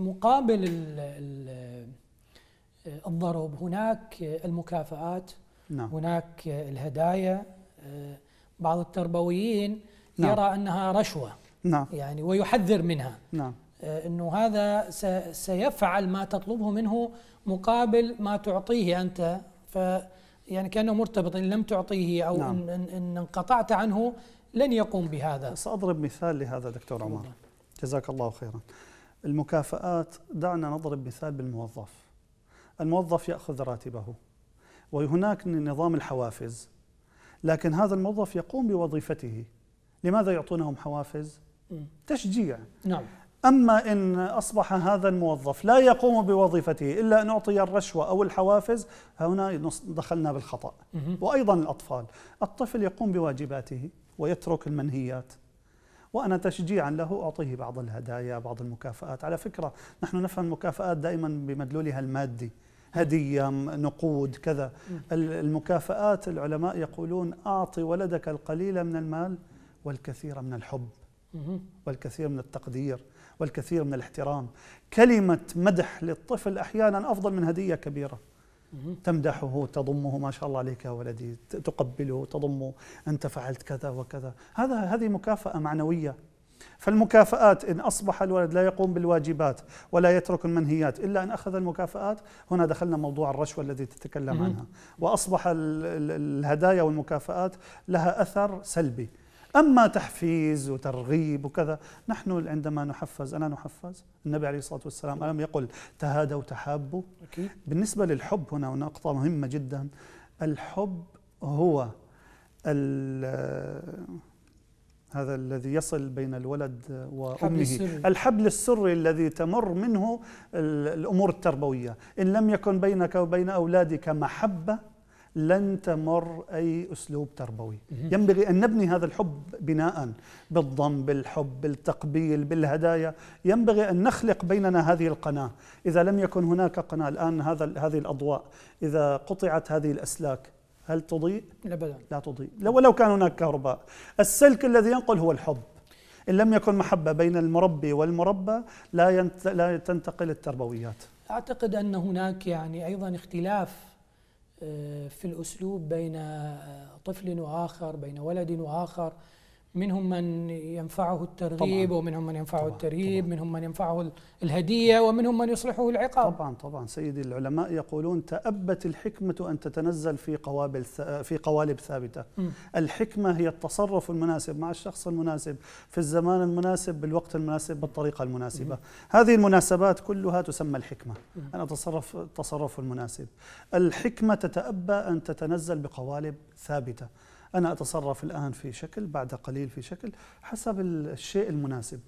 مقابل الضرب هناك المكافآت نعم. هناك الهدايا آه، بعض التربويين نعم. يرى أنها رشوة نعم. يعني ويحذر منها نعم. آه، أنه هذا سيفعل ما تطلبه منه مقابل ما تعطيه أنت ف يعني كأنه مرتبط إن لم تعطيه أو نعم. إن, إن انقطعت عنه لن يقوم بهذا سأضرب مثال لهذا دكتور عمر جزاك الله خيرا المكافآت دعنا نضرب مثال بالموظف الموظف يأخذ راتبه وهناك نظام الحوافز لكن هذا الموظف يقوم بوظيفته لماذا يعطونهم حوافز؟ تشجيع نعم أما إن أصبح هذا الموظف لا يقوم بوظيفته إلا أن أعطي الرشوة أو الحوافز هنا دخلنا بالخطأ وأيضا الأطفال الطفل يقوم بواجباته ويترك المنهيات وأنا تشجيعا له أعطيه بعض الهدايا بعض المكافآت على فكرة نحن نفهم المكافآت دائما بمدلولها المادي هدية نقود كذا المكافآت العلماء يقولون أعطي ولدك القليل من المال والكثير من الحب والكثير من التقدير والكثير من الاحترام كلمة مدح للطفل أحيانا أفضل من هدية كبيرة تمدحه تضمه ما شاء الله عليك يا ولدي تقبله تضمه أنت فعلت كذا وكذا هذا هذه مكافأة معنوية فالمكافآت إن أصبح الولد لا يقوم بالواجبات ولا يترك المنهيات إلا أن أخذ المكافآت هنا دخلنا موضوع الرشوة الذي تتكلم عنها وأصبح الهدايا والمكافآت لها أثر سلبي أما تحفيز وترغيب وكذا نحن عندما نحفز أنا نحفز النبي عليه الصلاة والسلام ألم يقل تهادوا تحابوا بالنسبة للحب هنا ونقطة مهمة جدا الحب هو هذا الذي يصل بين الولد وامه السري. الحبل السري الذي تمر منه الامور التربويه ان لم يكن بينك وبين اولادك محبه لن تمر أي أسلوب تربوي ينبغي أن نبني هذا الحب بناء بالضم بالحب بالتقبيل بالهدايا ينبغي أن نخلق بيننا هذه القناة إذا لم يكن هناك قناة الآن هذا هذه الأضواء إذا قطعت هذه الأسلاك هل تضيء؟ أبدا لا تضيء ولو كان هناك كهرباء السلك الذي ينقل هو الحب إن لم يكن محبة بين المربي والمربى لا, ينت... لا تنتقل التربويات أعتقد أن هناك يعني أيضا اختلاف في الأسلوب بين طفل وآخر بين ولد وآخر منهم من ينفعه الترغيب طبعاً ومنهم من ينفعه طبعاً الترهيب طبعاً منهم من ينفعه الهدية ومنهم من يصلحه العقاب طبعا طبعا سيدي العلماء يقولون تأبت الحكمة أن تتنزل في قوابل في قوالب ثابتة الحكمة هي التصرف المناسب مع الشخص المناسب في الزمان المناسب بالوقت المناسب بالطريقة المناسبة هذه المناسبات كلها تسمى الحكمة أنا أن أتصرف التصرف المناسب الحكمة تتأبى أن تتنزل بقوالب ثابتة أنا أتصرف الآن في شكل بعد قليل في شكل حسب الشيء المناسب